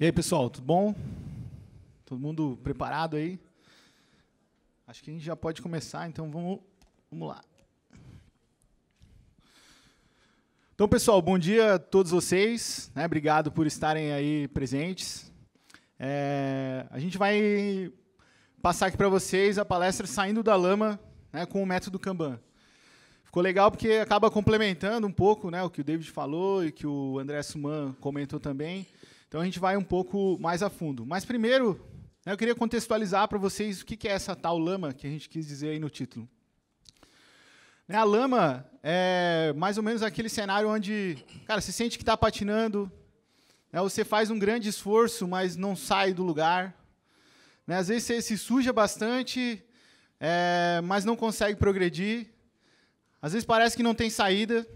E aí, pessoal, tudo bom? Todo mundo preparado aí? Acho que a gente já pode começar, então vamos, vamos lá. Então, pessoal, bom dia a todos vocês. Né? Obrigado por estarem aí presentes. É, a gente vai passar aqui para vocês a palestra Saindo da Lama né, com o método Kanban. Ficou legal porque acaba complementando um pouco né, o que o David falou e que o André Suman comentou também então a gente vai um pouco mais a fundo. Mas primeiro, né, eu queria contextualizar para vocês o que é essa tal lama que a gente quis dizer aí no título. Né, a lama é mais ou menos aquele cenário onde, cara, você sente que está patinando, né? você faz um grande esforço, mas não sai do lugar. Né? Às vezes você se suja bastante, é, mas não consegue progredir. Às vezes parece que não tem saída.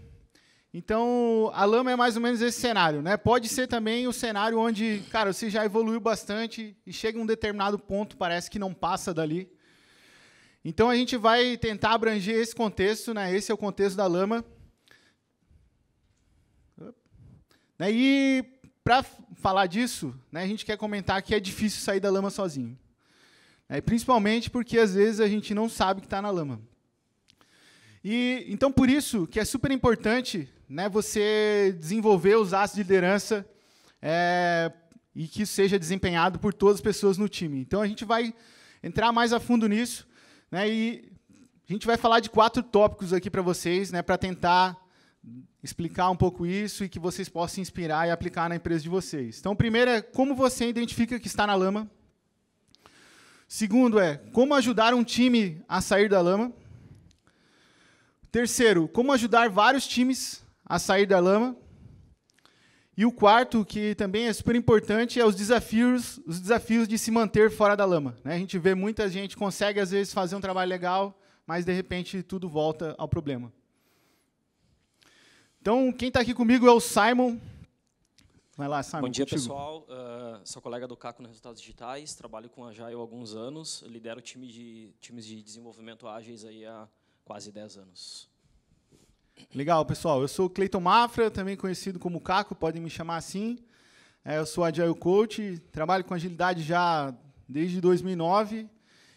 Então, a lama é mais ou menos esse cenário, né? Pode ser também o cenário onde, cara, você já evoluiu bastante e chega um determinado ponto, parece que não passa dali. Então, a gente vai tentar abranger esse contexto, né? Esse é o contexto da lama. Né? E, para falar disso, né, a gente quer comentar que é difícil sair da lama sozinho. Né? Principalmente porque, às vezes, a gente não sabe que está na lama. E, então, por isso que é super importante né, você desenvolver os atos de liderança é, e que isso seja desempenhado por todas as pessoas no time. Então a gente vai entrar mais a fundo nisso, né, e a gente vai falar de quatro tópicos aqui para vocês, né, para tentar explicar um pouco isso e que vocês possam inspirar e aplicar na empresa de vocês. Então, primeiro é como você identifica que está na lama. Segundo é como ajudar um time a sair da lama. Terceiro, como ajudar vários times a sair da lama. E o quarto, que também é super importante, é os desafios, os desafios de se manter fora da lama. Né? A gente vê muita gente consegue às vezes fazer um trabalho legal, mas de repente tudo volta ao problema. Então, quem está aqui comigo é o Simon. Vai lá, Simon. Bom dia, contigo. pessoal. Uh, sou colega do Caco no Resultados Digitais. Trabalho com a Agile há alguns anos. Lidero time de, times de desenvolvimento ágeis aí há quase 10 anos. Legal, pessoal. Eu sou Cleiton Mafra, também conhecido como Caco, podem me chamar assim. É, eu sou Agile Coach, trabalho com agilidade já desde 2009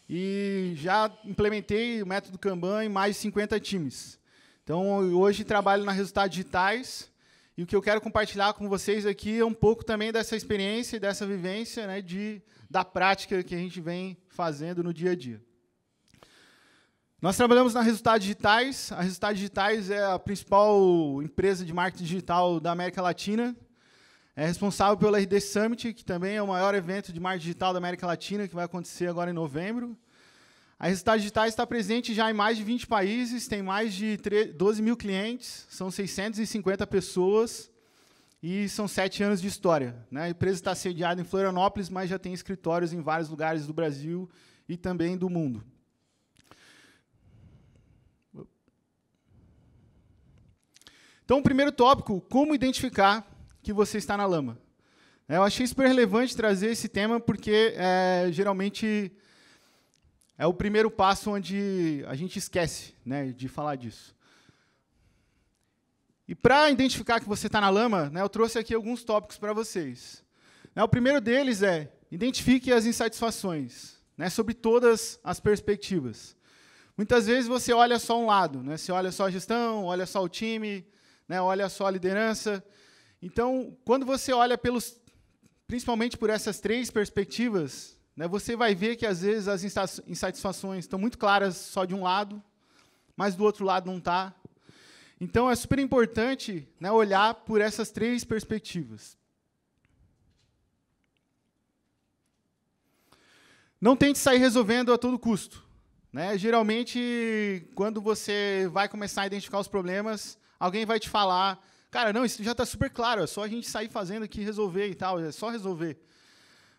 e já implementei o método Kanban em mais de 50 times. Então, hoje trabalho na Resultados Digitais e o que eu quero compartilhar com vocês aqui é um pouco também dessa experiência e dessa vivência né, de, da prática que a gente vem fazendo no dia a dia. Nós trabalhamos na Resultados Digitais. A Resultados Digitais é a principal empresa de marketing digital da América Latina. É responsável pelo RD Summit, que também é o maior evento de marketing digital da América Latina, que vai acontecer agora em novembro. A Resultados Digitais está presente já em mais de 20 países, tem mais de 12 mil clientes, são 650 pessoas e são sete anos de história. Né? A empresa está sediada em Florianópolis, mas já tem escritórios em vários lugares do Brasil e também do mundo. Então, o primeiro tópico, como identificar que você está na lama. É, eu achei super relevante trazer esse tema porque é, geralmente é o primeiro passo onde a gente esquece né, de falar disso. E para identificar que você está na lama, né, eu trouxe aqui alguns tópicos para vocês. Né, o primeiro deles é identifique as insatisfações, né, sobre todas as perspectivas. Muitas vezes você olha só um lado, né, você olha só a gestão, olha só o time, né? Olha só a liderança. Então, quando você olha pelos, principalmente por essas três perspectivas, né, você vai ver que às vezes as insatisfações estão muito claras só de um lado, mas do outro lado não está. Então, é super importante né, olhar por essas três perspectivas. Não tente sair resolvendo a todo custo. Né? Geralmente, quando você vai começar a identificar os problemas, alguém vai te falar, cara, não, isso já está super claro, é só a gente sair fazendo aqui resolver e tal, é só resolver.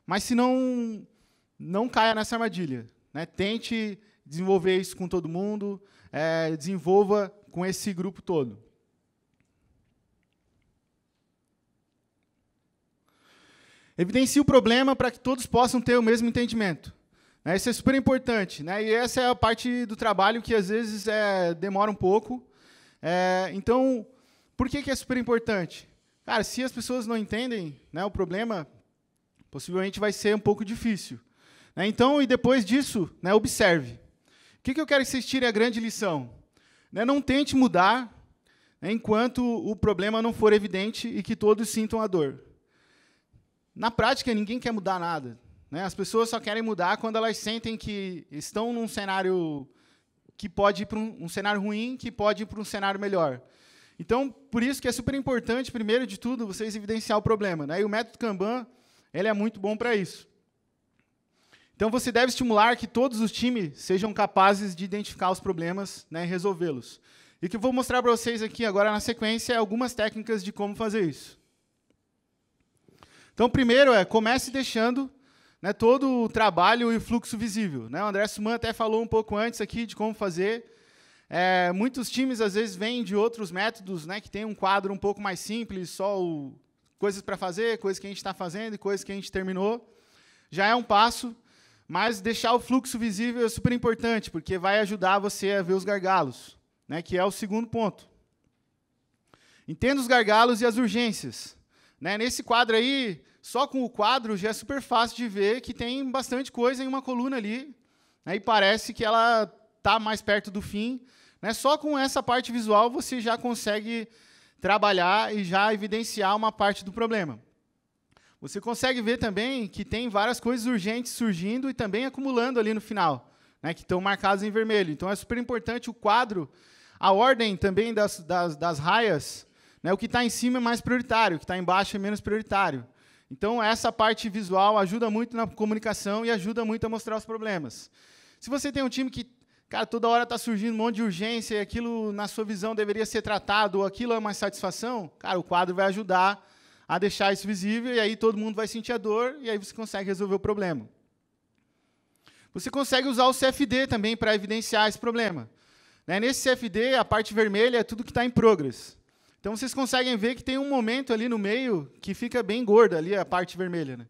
Mas se não, não caia nessa armadilha. Né? Tente desenvolver isso com todo mundo, é, desenvolva com esse grupo todo. Evidencie o problema para que todos possam ter o mesmo entendimento. Né? Isso é super importante. Né? E essa é a parte do trabalho que às vezes é, demora um pouco, é, então, por que, que é super importante? Cara, se as pessoas não entendem né, o problema, possivelmente vai ser um pouco difícil. Né? Então, e depois disso, né, observe. O que, que eu quero que vocês tirem a grande lição? Né, não tente mudar né, enquanto o problema não for evidente e que todos sintam a dor. Na prática, ninguém quer mudar nada. Né? As pessoas só querem mudar quando elas sentem que estão num cenário que pode ir para um, um cenário ruim, que pode ir para um cenário melhor. Então, por isso que é super importante, primeiro de tudo, vocês evidenciar o problema. Né? E o método Kanban ele é muito bom para isso. Então, você deve estimular que todos os times sejam capazes de identificar os problemas né, e resolvê-los. E o que eu vou mostrar para vocês aqui agora na sequência é algumas técnicas de como fazer isso. Então, primeiro é comece deixando né, todo o trabalho e o fluxo visível. Né? O André Suman até falou um pouco antes aqui de como fazer. É, muitos times, às vezes, vêm de outros métodos, né, que tem um quadro um pouco mais simples, só o, coisas para fazer, coisas que a gente está fazendo e coisas que a gente terminou. Já é um passo, mas deixar o fluxo visível é super importante, porque vai ajudar você a ver os gargalos, né, que é o segundo ponto. Entenda os gargalos e as urgências. Né? Nesse quadro aí, só com o quadro já é super fácil de ver que tem bastante coisa em uma coluna ali, né? e parece que ela está mais perto do fim. Né? Só com essa parte visual você já consegue trabalhar e já evidenciar uma parte do problema. Você consegue ver também que tem várias coisas urgentes surgindo e também acumulando ali no final, né, que estão marcadas em vermelho. Então é super importante o quadro, a ordem também das, das, das raias. Né, o que está em cima é mais prioritário, o que está embaixo é menos prioritário. Então, essa parte visual ajuda muito na comunicação e ajuda muito a mostrar os problemas. Se você tem um time que, cara, toda hora está surgindo um monte de urgência e aquilo, na sua visão, deveria ser tratado ou aquilo é uma satisfação, cara, o quadro vai ajudar a deixar isso visível e aí todo mundo vai sentir a dor e aí você consegue resolver o problema. Você consegue usar o CFD também para evidenciar esse problema. Né, nesse CFD, a parte vermelha é tudo que está em progress. Então vocês conseguem ver que tem um momento ali no meio que fica bem gordo ali a parte vermelha, né?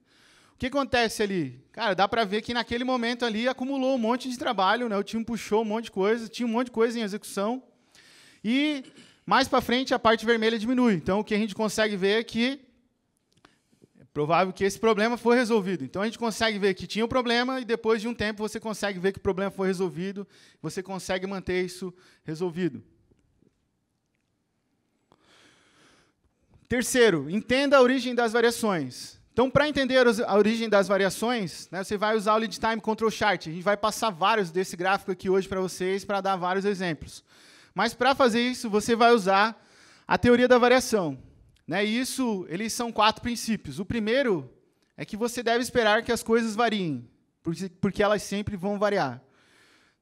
O que acontece ali? Cara, dá para ver que naquele momento ali acumulou um monte de trabalho, né? O time puxou um monte de coisa, tinha um monte de coisa em execução. E mais para frente a parte vermelha diminui. Então o que a gente consegue ver é que é provável que esse problema foi resolvido. Então a gente consegue ver que tinha o um problema e depois de um tempo você consegue ver que o problema foi resolvido, você consegue manter isso resolvido. Terceiro, entenda a origem das variações. Então, para entender a origem das variações, né, você vai usar o lead time control chart. A gente vai passar vários desse gráfico aqui hoje para vocês, para dar vários exemplos. Mas para fazer isso, você vai usar a teoria da variação. Né? E isso, eles são quatro princípios. O primeiro é que você deve esperar que as coisas variem, porque elas sempre vão variar.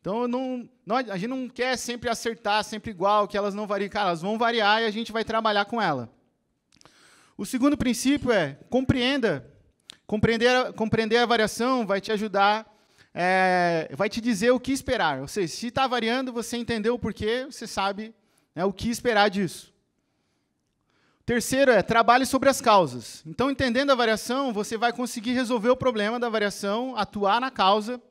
Então, não, a gente não quer sempre acertar, sempre igual, que elas não variem. Cara, elas vão variar e a gente vai trabalhar com ela. O segundo princípio é compreenda. Compreender, compreender a variação vai te ajudar, é, vai te dizer o que esperar. Ou seja, se está variando, você entendeu o porquê, você sabe né, o que esperar disso. Terceiro é trabalhe sobre as causas. Então, entendendo a variação, você vai conseguir resolver o problema da variação, atuar na causa,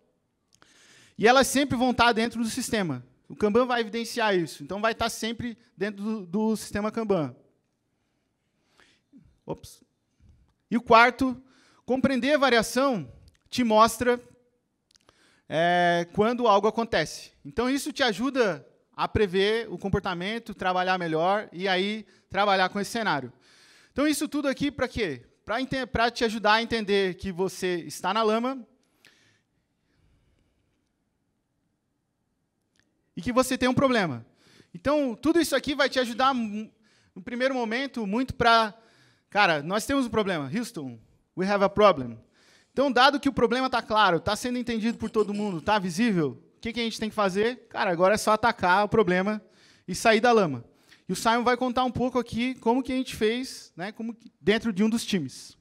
e elas sempre vão estar tá dentro do sistema. O Kanban vai evidenciar isso, então vai estar tá sempre dentro do, do sistema Kanban. Ops. E o quarto, compreender a variação te mostra é, quando algo acontece. Então, isso te ajuda a prever o comportamento, trabalhar melhor e aí trabalhar com esse cenário. Então, isso tudo aqui para quê? Para te ajudar a entender que você está na lama e que você tem um problema. Então, tudo isso aqui vai te ajudar, no primeiro momento, muito para Cara, nós temos um problema. Houston, we have a problem. Então, dado que o problema está claro, está sendo entendido por todo mundo, está visível, o que, que a gente tem que fazer? Cara, agora é só atacar o problema e sair da lama. E o Simon vai contar um pouco aqui como que a gente fez né, como dentro de um dos times.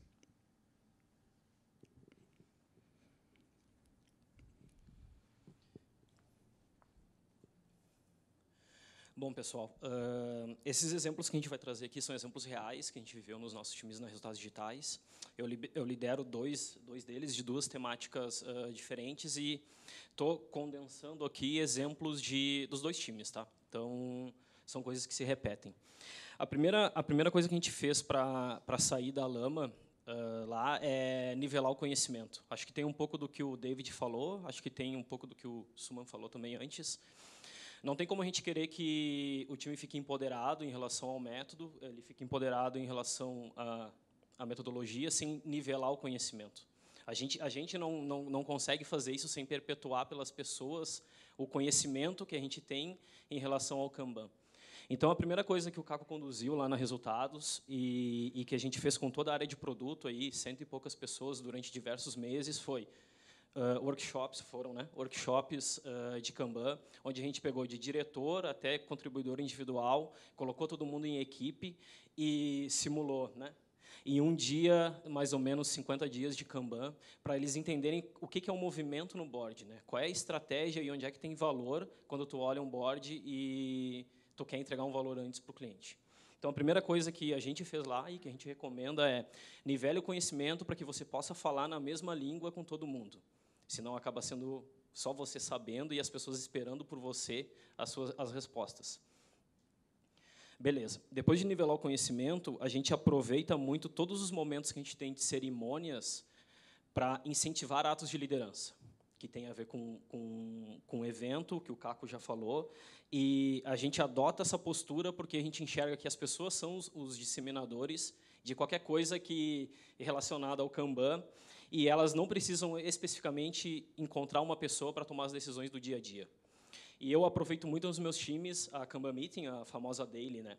Bom, pessoal, uh, esses exemplos que a gente vai trazer aqui são exemplos reais que a gente viveu nos nossos times na Resultados Digitais. Eu, li, eu lidero dois, dois deles de duas temáticas uh, diferentes e estou condensando aqui exemplos de, dos dois times. Tá? Então, são coisas que se repetem. A primeira, a primeira coisa que a gente fez para sair da lama Uh, lá é nivelar o conhecimento. Acho que tem um pouco do que o David falou, acho que tem um pouco do que o Suman falou também antes. Não tem como a gente querer que o time fique empoderado em relação ao método, ele fique empoderado em relação à, à metodologia, sem nivelar o conhecimento. A gente, a gente não, não, não consegue fazer isso sem perpetuar pelas pessoas o conhecimento que a gente tem em relação ao Kanban. Então, a primeira coisa que o Caco conduziu lá na Resultados e, e, que a gente fez com toda a área de produto, aí, cento e poucas pessoas durante diversos meses, foi uh, workshops, foram né? workshops uh, de Kanban, onde a gente pegou de diretor até contribuidor individual, colocou todo mundo em equipe e simulou. Né? Em um dia, mais ou menos 50 dias de Kanban, para eles entenderem o que é um movimento no board, né? qual é a estratégia e onde é que tem valor quando tu olha um board e tu quer entregar um valor antes para o cliente. Então, a primeira coisa que a gente fez lá e que a gente recomenda é nivele o conhecimento para que você possa falar na mesma língua com todo mundo. Senão acaba sendo só você sabendo e as pessoas esperando por você as suas as respostas. Beleza. Depois de nivelar o conhecimento, a gente aproveita muito todos os momentos que a gente tem de cerimônias para incentivar atos de liderança, que tem a ver com, com, com o evento, que o Caco já falou. E a gente adota essa postura porque a gente enxerga que as pessoas são os, os disseminadores de qualquer coisa que relacionada ao Kanban e elas não precisam especificamente encontrar uma pessoa para tomar as decisões do dia a dia. E eu aproveito muito nos meus times a Kanban Meeting, a famosa daily, né?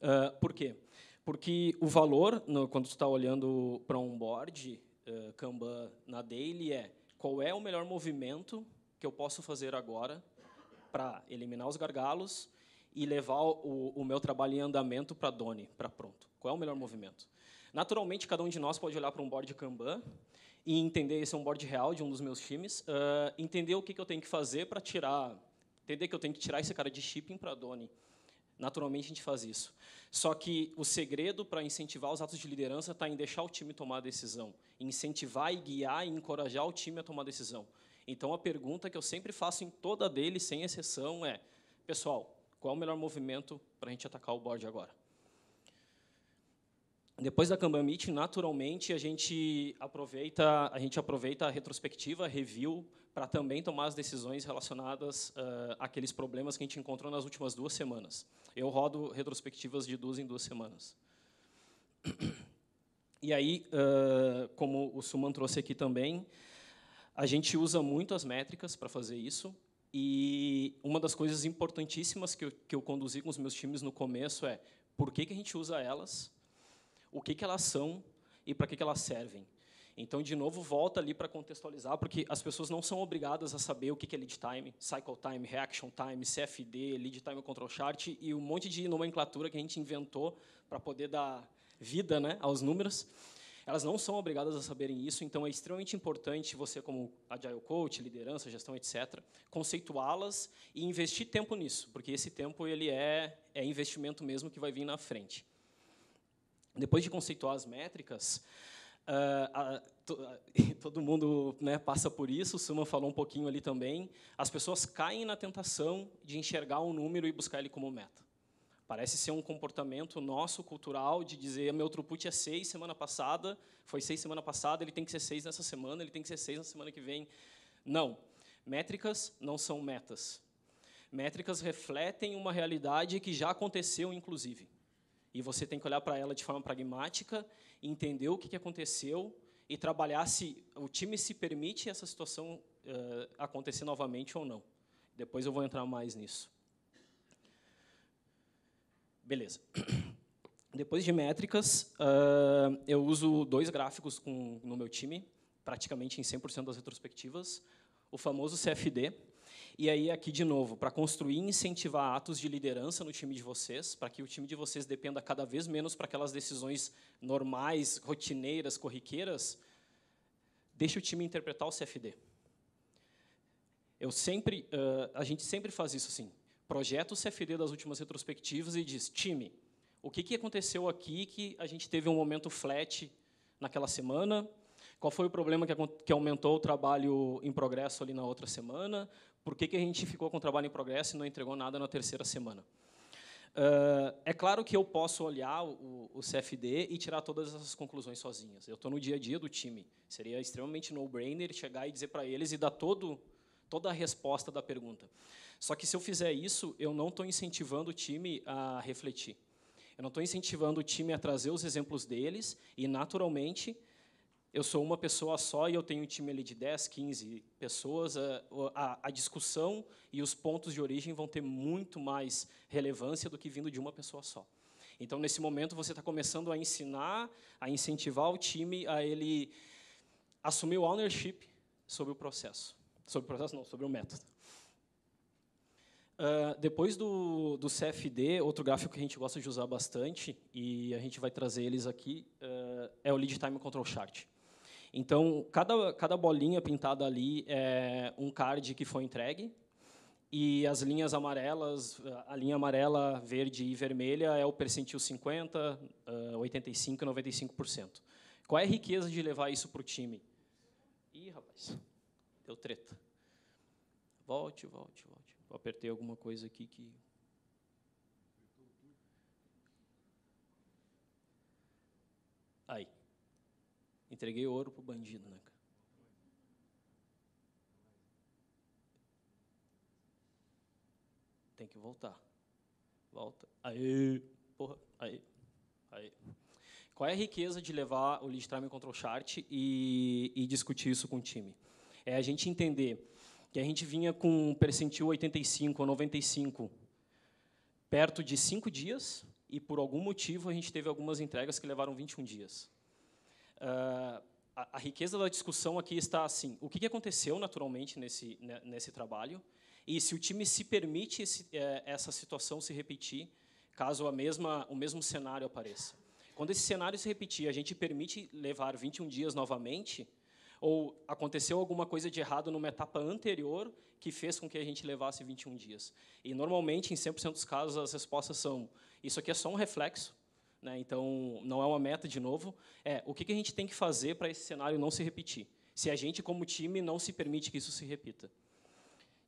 Uh, por quê? Porque o valor, no, quando tu está olhando para um board uh, Kanban na daily, é qual é o melhor movimento que eu posso fazer agora para eliminar os gargalos e levar o, o meu trabalho em andamento para Doni, para pronto. Qual é o melhor movimento? Naturalmente, cada um de nós pode olhar para um board Kanban e entender esse é um board real de um dos meus times, uh, entender o que, que eu tenho que fazer para tirar, entender que eu tenho que tirar esse cara de shipping para Doni. Naturalmente, a gente faz isso. Só que o segredo para incentivar os atos de liderança está em deixar o time tomar a decisão, incentivar e guiar e encorajar o time a tomar a decisão. Então, a pergunta que eu sempre faço em toda dele, sem exceção, é: pessoal, qual é o melhor movimento para a gente atacar o board agora? Depois da Kanban Meeting, naturalmente, a gente aproveita a, gente aproveita a retrospectiva, a review, para também tomar as decisões relacionadas uh, àqueles problemas que a gente encontrou nas últimas duas semanas. Eu rodo retrospectivas de duas em duas semanas. E aí, uh, como o Suman trouxe aqui também, a gente usa muito as métricas para fazer isso. E uma das coisas importantíssimas que eu, que eu conduzi com os meus times no começo é por que, que a gente usa elas o que, que elas são e para que, que elas servem. Então, de novo, volta ali para contextualizar, porque as pessoas não são obrigadas a saber o que é lead time, cycle time, reaction time, CFD, lead time control chart e um monte de nomenclatura que a gente inventou para poder dar vida né, aos números. Elas não são obrigadas a saberem isso, então é extremamente importante você, como Agile Coach, liderança, gestão, etc., conceituá-las e investir tempo nisso, porque esse tempo ele é, é investimento mesmo que vai vir na frente. Depois de conceituar as métricas, Uh, to, todo mundo né, passa por isso, o Suman falou um pouquinho ali também. As pessoas caem na tentação de enxergar um número e buscar ele como meta. Parece ser um comportamento nosso, cultural, de dizer meu throughput é seis semana passada, foi seis semana passada, ele tem que ser seis nessa semana, ele tem que ser seis na semana que vem. Não. Métricas não são metas. Métricas refletem uma realidade que já aconteceu, inclusive. E você tem que olhar para ela de forma pragmática, entender o que, que aconteceu e trabalhar se o time se permite essa situação uh, acontecer novamente ou não. Depois eu vou entrar mais nisso. Beleza. Depois de métricas, uh, eu uso dois gráficos com, no meu time, praticamente em 100% das retrospectivas. O famoso CFD, e aí, aqui de novo, para construir e incentivar atos de liderança no time de vocês, para que o time de vocês dependa cada vez menos para aquelas decisões normais, rotineiras, corriqueiras, deixa o time interpretar o CFD. Eu sempre, uh, a gente sempre faz isso assim. Projeta o CFD das últimas retrospectivas e diz, time, o que, que aconteceu aqui que a gente teve um momento flat naquela semana? Qual foi o problema que, que aumentou o trabalho em progresso ali na outra semana? por que, que a gente ficou com o trabalho em progresso e não entregou nada na terceira semana. Uh, é claro que eu posso olhar o, o, CFD e tirar todas essas conclusões sozinhas. Eu estou no dia a dia do time. Seria extremamente no-brainer chegar e dizer para eles e dar todo, toda a resposta da pergunta. Só que se eu fizer isso, eu não estou incentivando o time a refletir. Eu não estou incentivando o time a trazer os exemplos deles e, naturalmente, eu sou uma pessoa só e eu tenho um time ali de 10, 15 pessoas, a, é, a, a, discussão e os pontos de origem vão ter muito mais relevância do que vindo de uma pessoa só. Então, nesse momento, você está começando a ensinar, a incentivar o time a ele assumir o ownership sobre o processo. Sobre o processo, não, sobre o método. Uh, depois do, do, CFD, outro gráfico que a gente gosta de usar bastante, e a gente vai trazer eles aqui, uh, é o Lead Time Control Chart. Então, cada, cada bolinha pintada ali é um card que foi entregue, e as linhas amarelas, a linha amarela, verde e vermelha é o percentil 50, 85 eh, e 95%. Qual é a riqueza de levar isso para o time? Ih, rapaz, deu treta. Volte, volte, volte. Eu apertei alguma coisa aqui que... Aí. Entreguei ouro pro bandido, né, cara? Tem que voltar. Volta. Aí, porra, aí, aí. Qual é a riqueza de levar o lead time control chart e, e discutir isso com o time? É a gente entender que a gente vinha com um percentil 85 ou 95 perto de cinco dias e, por algum motivo, a gente teve algumas entregas que levaram 21 dias. Ah, a, a, riqueza da discussão aqui está assim: o que, que aconteceu naturalmente nesse, né, nesse trabalho e se o time se permite esse, é, essa situação se repetir, caso a mesma, o mesmo cenário apareça. Quando esse cenário se repetir, a gente permite levar 21 dias novamente, ou aconteceu alguma coisa de errado numa etapa anterior que fez com que a gente levasse 21 dias. E normalmente, em 100% dos casos, as respostas são: isso aqui é só um reflexo né? Então, não é uma meta, de novo, é o que, que a gente tem que fazer para esse cenário não se repetir, se a gente, como time, não se permite que isso se repita.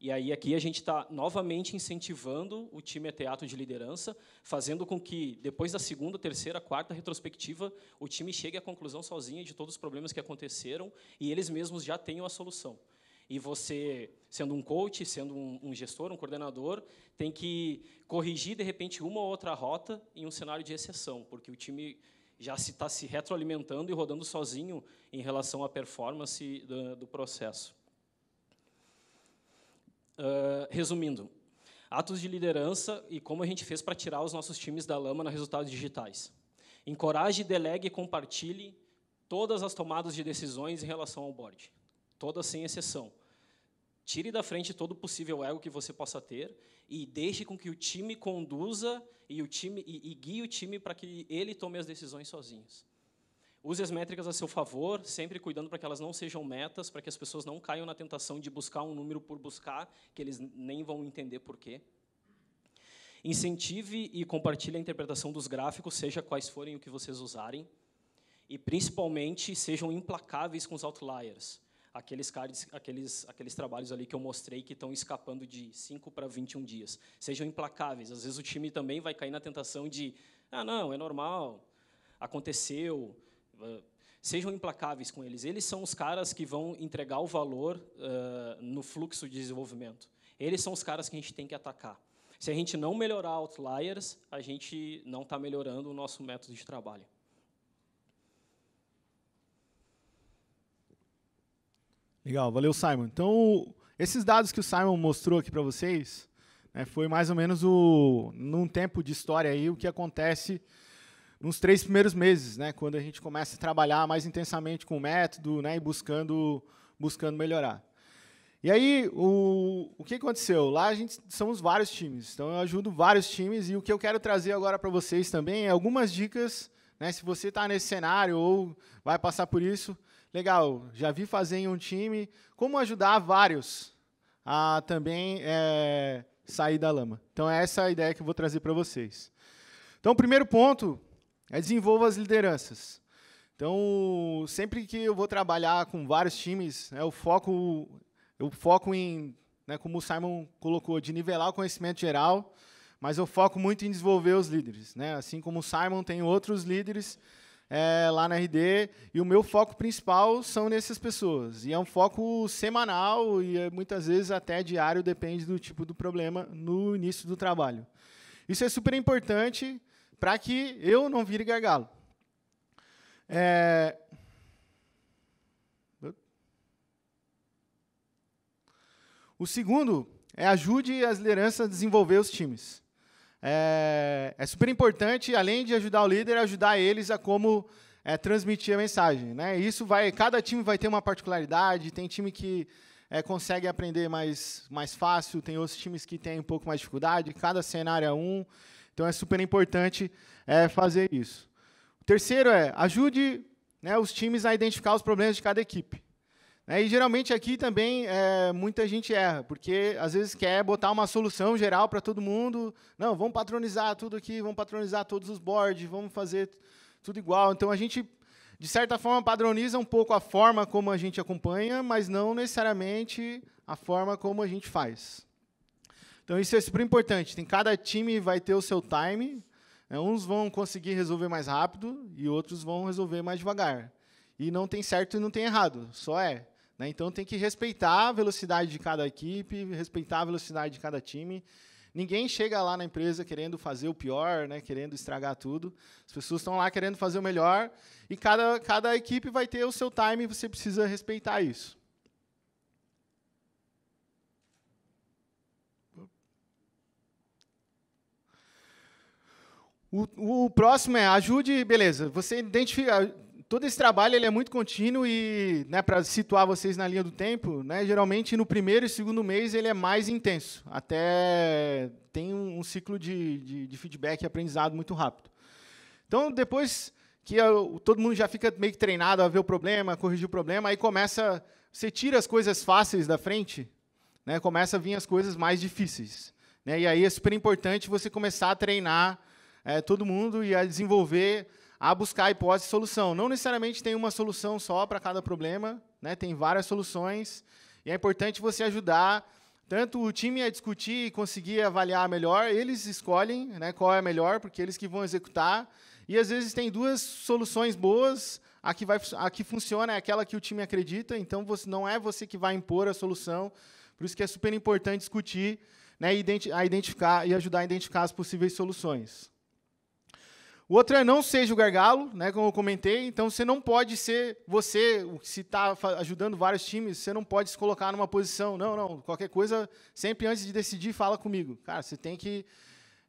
E aí aqui a gente está novamente incentivando o time a teatro de liderança, fazendo com que depois da segunda, terceira, quarta retrospectiva, o time chegue à conclusão sozinho de todos os problemas que aconteceram e eles mesmos já tenham a solução. E você, sendo um coach, sendo um, um gestor, um coordenador, tem que corrigir, de repente, uma ou outra rota em um cenário de exceção, porque o time já está se, tá se, retroalimentando e rodando sozinho em relação à performance do, do processo. Uh, resumindo, atos de liderança e como a gente fez para tirar os nossos times da lama nos resultados digitais. Encoraje, delegue e compartilhe todas as tomadas de decisões em relação ao board, todas sem exceção. Tire da frente todo possível ego que você possa ter e deixe com que o time conduza e, o time, e, e guie o time para que ele tome as decisões sozinhos. Use as métricas a seu favor, sempre cuidando para que elas não sejam metas, para que as pessoas não caiam na tentação de buscar um número por buscar, que eles nem vão entender por quê. Incentive e compartilhe a interpretação dos gráficos, seja quais forem o que vocês usarem. E, principalmente, sejam implacáveis com os outliers aqueles, cards, aqueles, aqueles trabalhos ali que eu mostrei que estão escapando de 5 para 21 dias. Sejam implacáveis. Às vezes o time também vai cair na tentação de, ah, não, é normal, aconteceu. Ah, sejam implacáveis com eles. Eles são os caras que vão entregar o valor uh, no fluxo de desenvolvimento. Eles são os caras que a gente tem que atacar. Se a gente não melhorar outliers, a gente não está melhorando o nosso método de trabalho. Legal, valeu, Simon. Então, esses dados que o Simon mostrou aqui para vocês né, foi mais ou menos o, num tempo de história aí o que acontece nos três primeiros meses, né, quando a gente começa a trabalhar mais intensamente com o método né, e buscando, buscando melhorar. E aí, o, o que aconteceu? Lá a gente somos vários times, então eu ajudo vários times e o que eu quero trazer agora para vocês também é algumas dicas, né, se você está nesse cenário ou vai passar por isso, legal, já vi fazer em um time, como ajudar vários a também é, sair da lama. Então, é essa a ideia que eu vou trazer para vocês. Então, o primeiro ponto é desenvolva as lideranças. Então, sempre que eu vou trabalhar com vários times, né, eu foco eu foco em, né, como o Simon colocou, de nivelar o conhecimento geral, mas eu foco muito em desenvolver os líderes. Né? Assim como o Simon tem outros líderes é, lá na RD e o meu foco principal são nessas pessoas. E é um foco semanal e é, muitas vezes até diário, depende do tipo do problema no início do trabalho. Isso é super importante para que eu não vire gargalo. É, O segundo é ajude as lideranças a desenvolver os times é, é super importante, além de ajudar o líder, ajudar eles a como é, transmitir a mensagem. Né? Isso vai, cada time vai ter uma particularidade. Tem time que é, consegue aprender mais, mais fácil, tem outros times que têm um pouco mais de dificuldade. Cada cenário é um, então é super importante é, fazer isso. O terceiro é ajude né, os times a identificar os problemas de cada equipe. Né? E geralmente aqui também é, muita gente erra, porque às vezes quer botar uma solução geral para todo mundo. Não, vamos patronizar tudo aqui, vamos patronizar todos os boards, vamos fazer tudo igual. Então a gente, de certa forma, padroniza um pouco a forma como a gente acompanha, mas não necessariamente a forma como a gente faz. Então isso é super importante. Tem, cada time vai ter o seu time. Né? Uns vão conseguir resolver mais rápido e outros vão resolver mais devagar. E não tem certo e não tem errado, só é. Né? Então tem que respeitar a velocidade de cada equipe, respeitar a velocidade de cada time. Ninguém chega lá na empresa querendo fazer o pior, né? querendo estragar tudo. As pessoas estão lá querendo fazer o melhor e cada, cada equipe vai ter o seu time e você precisa respeitar isso. O, o, próximo é ajude, beleza. Você identifica, todo esse trabalho ele é muito contínuo e, né, para situar vocês na linha do tempo, né, geralmente no primeiro e segundo mês ele é mais intenso. Até tem um, um ciclo de, de, de, feedback e aprendizado muito rápido. Então, depois que eu, todo mundo já fica meio que treinado a ver o problema, a corrigir o problema, aí começa. Você tira as coisas fáceis da frente, né, começa a vir as coisas mais difíceis. Né, e aí é super importante você começar a treinar é, todo mundo e a desenvolver a buscar a hipótese e solução. Não necessariamente tem uma solução só para cada problema, né? tem várias soluções, e é importante você ajudar tanto o time a discutir e conseguir avaliar melhor, eles escolhem né, qual é a melhor, porque eles que vão executar, e às vezes tem duas soluções boas, a que, vai, a que funciona é aquela que o time acredita, então você, não é você que vai impor a solução, por isso que é super importante discutir, né, a identificar e ajudar a identificar as possíveis soluções. O outro é não seja o gargalo, né, como eu comentei. Então você não pode ser você, se está ajudando vários times, você não pode se colocar numa posição, não, não, qualquer coisa, sempre antes de decidir, fala comigo. Cara, você tem que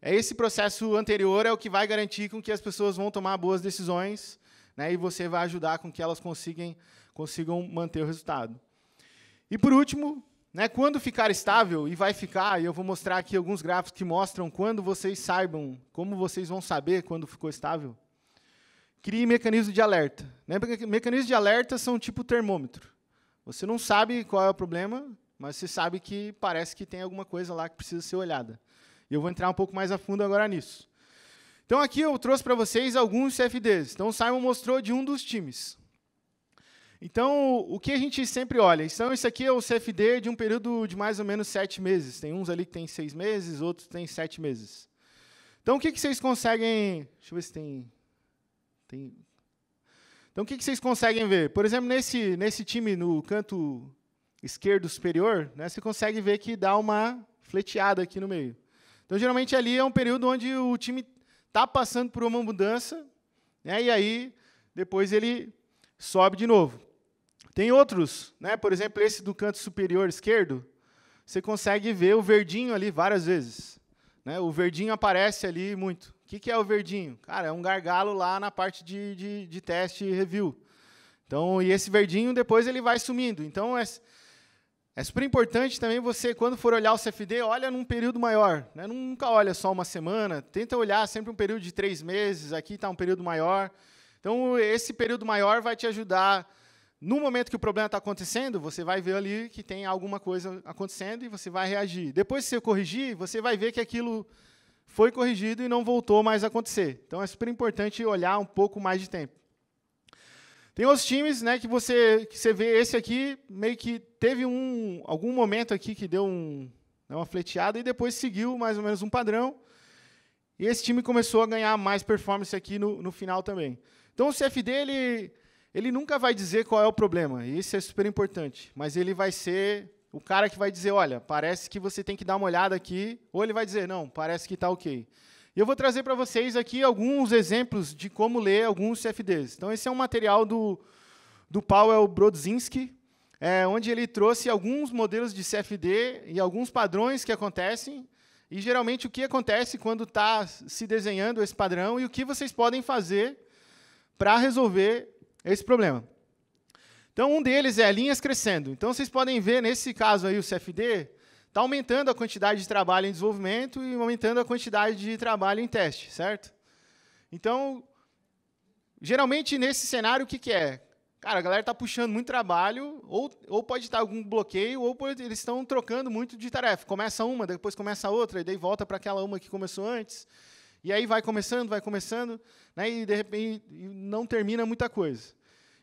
é esse processo anterior é o que vai garantir com que as pessoas vão tomar boas decisões, né, e você vai ajudar com que elas consigam consigam manter o resultado. E por último, né, quando ficar estável, e vai ficar, e eu vou mostrar aqui alguns gráficos que mostram quando vocês saibam, como vocês vão saber quando ficou estável, crie mecanismo de alerta. Né? Mecanismos de alerta são tipo termômetro. Você não sabe qual é o problema, mas você sabe que parece que tem alguma coisa lá que precisa ser olhada. E eu vou entrar um pouco mais a fundo agora nisso. Então, aqui eu trouxe para vocês alguns CFDs. Então, o Simon mostrou de um dos times. Então, o que a gente sempre olha? Então, isso aqui é o CFD de um período de mais ou menos sete meses. Tem uns ali que tem seis meses, outros tem sete meses. Então, o que, que vocês conseguem... Deixa eu ver se tem... tem... Então, o que, que vocês conseguem ver? Por exemplo, nesse, nesse time, no canto esquerdo superior, né, você consegue ver que dá uma fleteada aqui no meio. Então, geralmente, ali é um período onde o time está passando por uma mudança, né, e aí, depois ele sobe de novo. Tem outros, né? por exemplo, esse do canto superior esquerdo, você consegue ver o verdinho ali várias vezes. Né? O verdinho aparece ali muito. O que, que é o verdinho? Cara, é um gargalo lá na parte de, de, de teste e review. Então, e esse verdinho depois ele vai sumindo. Então, é, é super importante também você, quando for olhar o CFD, olha num período maior. Né? Nunca olha só uma semana. Tenta olhar sempre um período de três meses. Aqui está um período maior. Então, esse período maior vai te ajudar no momento que o problema está acontecendo, você vai ver ali que tem alguma coisa acontecendo e você vai reagir. Depois que você corrigir, você vai ver que aquilo foi corrigido e não voltou mais a acontecer. Então é super importante olhar um pouco mais de tempo. Tem outros times, né, que você que você vê esse aqui meio que teve um algum momento aqui que deu um, uma fleteada e depois seguiu mais ou menos um padrão. E esse time começou a ganhar mais performance aqui no, no final também. Então o CFD ele ele nunca vai dizer qual é o problema, isso é super importante, mas ele vai ser o cara que vai dizer, olha, parece que você tem que dar uma olhada aqui, ou ele vai dizer, não, parece que está ok. E eu vou trazer para vocês aqui alguns exemplos de como ler alguns CFDs. Então, esse é um material do, do Powell Brodzinski, é, onde ele trouxe alguns modelos de CFD e alguns padrões que acontecem, e geralmente o que acontece quando está se desenhando esse padrão e o que vocês podem fazer para resolver é esse problema. Então, um deles é linhas crescendo. Então, vocês podem ver, nesse caso aí, o CFD está aumentando a quantidade de trabalho em desenvolvimento e aumentando a quantidade de trabalho em teste, certo? Então, geralmente, nesse cenário, o que, que é? Cara, a galera está puxando muito trabalho, ou, ou pode estar algum bloqueio, ou pode, eles estão trocando muito de tarefa. Começa uma, depois começa outra, e daí volta para aquela uma que começou antes. E aí vai começando, vai começando, né, e de repente não termina muita coisa.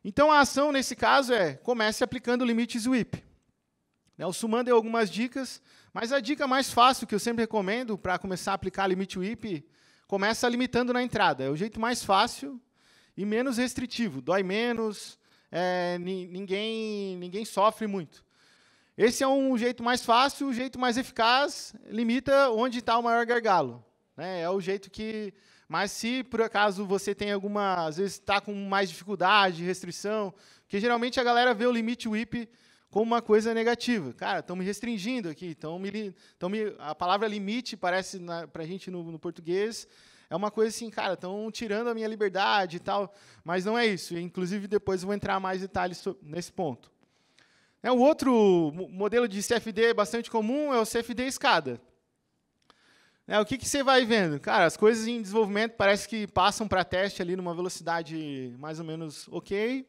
Então a ação nesse caso é comece aplicando limites WIP. Né, o Suman deu algumas dicas, mas a dica mais fácil que eu sempre recomendo para começar a aplicar limite WIP, começa limitando na entrada. É o jeito mais fácil e menos restritivo. Dói menos, é, ninguém, ninguém sofre muito. Esse é um jeito mais fácil, o um jeito mais eficaz, limita onde está o maior gargalo. Né? É o jeito que. Mas se por acaso você tem alguma. Às vezes está com mais dificuldade, restrição. Porque geralmente a galera vê o limite whip como uma coisa negativa. Cara, estão me restringindo aqui. Tão me, tão me, a palavra limite parece para a gente no, no português é uma coisa assim, cara, estão tirando a minha liberdade e tal, mas não é isso. Inclusive, depois eu vou entrar mais detalhes nesse ponto. É, o outro modelo de CFD bastante comum é o CFD escada. É, o que, que você vai vendo? Cara, as coisas em desenvolvimento parece que passam para teste ali numa velocidade mais ou menos ok.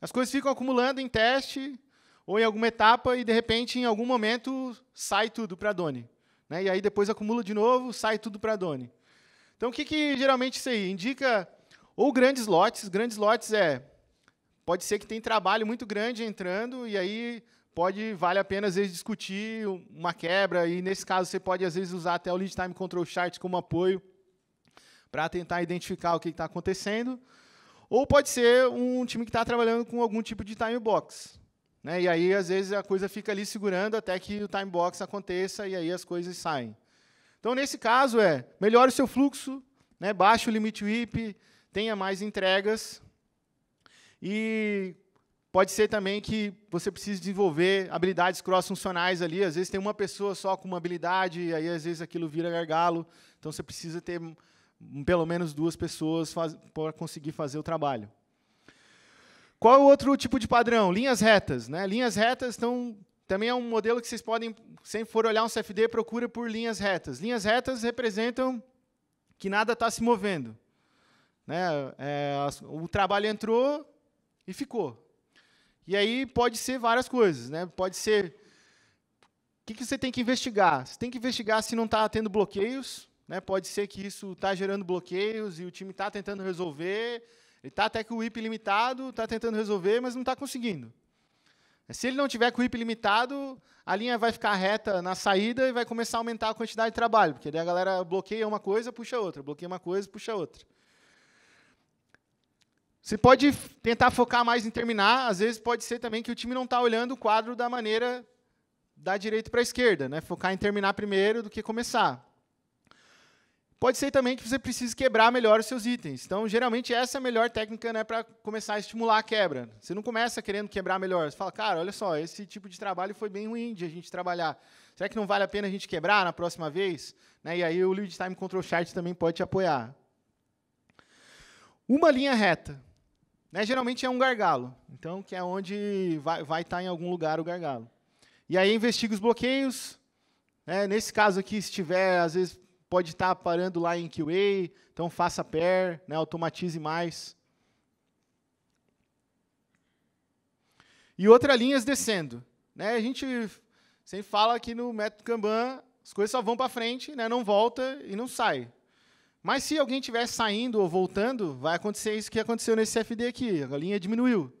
As coisas ficam acumulando em teste ou em alguma etapa e, de repente, em algum momento, sai tudo para a Doni. Né? E aí depois acumula de novo, sai tudo para a Doni. Então, o que, que geralmente isso aí? Indica ou grandes lotes. Grandes lotes é... Pode ser que tem trabalho muito grande entrando e aí pode vale a pena às vezes discutir uma quebra e nesse caso você pode às vezes usar até o lead time control chart como apoio para tentar identificar o que está acontecendo ou pode ser um time que está trabalhando com algum tipo de time box né? e aí às vezes a coisa fica ali segurando até que o time box aconteça e aí as coisas saem então nesse caso é melhore o seu fluxo né? baixe o limite whip tenha mais entregas e Pode ser também que você precise desenvolver habilidades cross-funcionais ali. Às vezes tem uma pessoa só com uma habilidade, e aí às vezes aquilo vira gargalo. Então você precisa ter pelo menos duas pessoas para conseguir fazer o trabalho. Qual é o outro tipo de padrão? Linhas retas. Né? Linhas retas também é um modelo que vocês podem, se for olhar um CFD, procura por linhas retas. Linhas retas representam que nada está se movendo. Né? É, o trabalho entrou e ficou. E aí pode ser várias coisas, né? Pode ser. O que, que você tem que investigar? Você tem que investigar se não está tendo bloqueios, né? Pode ser que isso está gerando bloqueios e o time está tentando resolver. Ele está até com o IP limitado, está tentando resolver, mas não está conseguindo. Se ele não tiver com o IP limitado, a linha vai ficar reta na saída e vai começar a aumentar a quantidade de trabalho, porque daí a galera bloqueia uma coisa, puxa outra, bloqueia uma coisa, puxa outra. Você pode tentar focar mais em terminar, às vezes pode ser também que o time não está olhando o quadro da maneira da direita para a esquerda, né? focar em terminar primeiro do que começar. Pode ser também que você precise quebrar melhor os seus itens. Então, geralmente, essa é a melhor técnica né, para começar a estimular a quebra. Você não começa querendo quebrar melhor. Você fala, cara, olha só, esse tipo de trabalho foi bem ruim de a gente trabalhar. Será que não vale a pena a gente quebrar na próxima vez? Né? E aí o Lead Time Control Chart também pode te apoiar. Uma linha reta. Né? Geralmente é um gargalo, então que é onde vai, vai estar tá em algum lugar o gargalo. E aí investiga os bloqueios. Né? Nesse caso aqui, se tiver, às vezes pode estar tá parando lá em QA, então faça pair, né? automatize mais. E outra linhas é descendo. Né? A gente sempre fala que no método Kanban as coisas só vão para frente, né? não volta e não sai. Mas se alguém estiver saindo ou voltando, vai acontecer isso que aconteceu nesse CFD aqui, a linha diminuiu.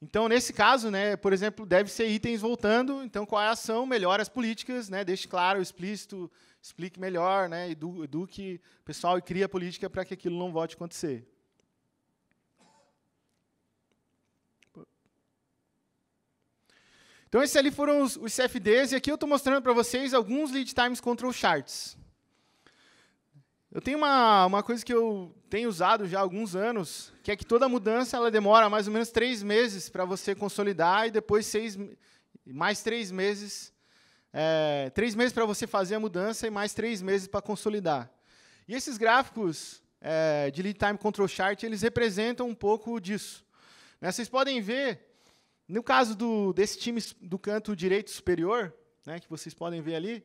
Então, nesse caso, né, por exemplo, deve ser itens voltando, então qual é a ação? Melhore as políticas, né, deixe claro, explícito, explique melhor, né, edu eduque o pessoal e crie a política para que aquilo não volte a acontecer. Então, esses ali foram os, os CFDs, e aqui eu estou mostrando para vocês alguns lead times control charts. Eu tenho uma, uma coisa que eu tenho usado já há alguns anos, que é que toda mudança ela demora mais ou menos três meses para você consolidar e depois seis, mais três meses, é, três meses para você fazer a mudança e mais três meses para consolidar. E esses gráficos é, de Lead Time Control Chart, eles representam um pouco disso. Né, vocês podem ver, no caso do, desse time do canto direito superior, né, que vocês podem ver ali,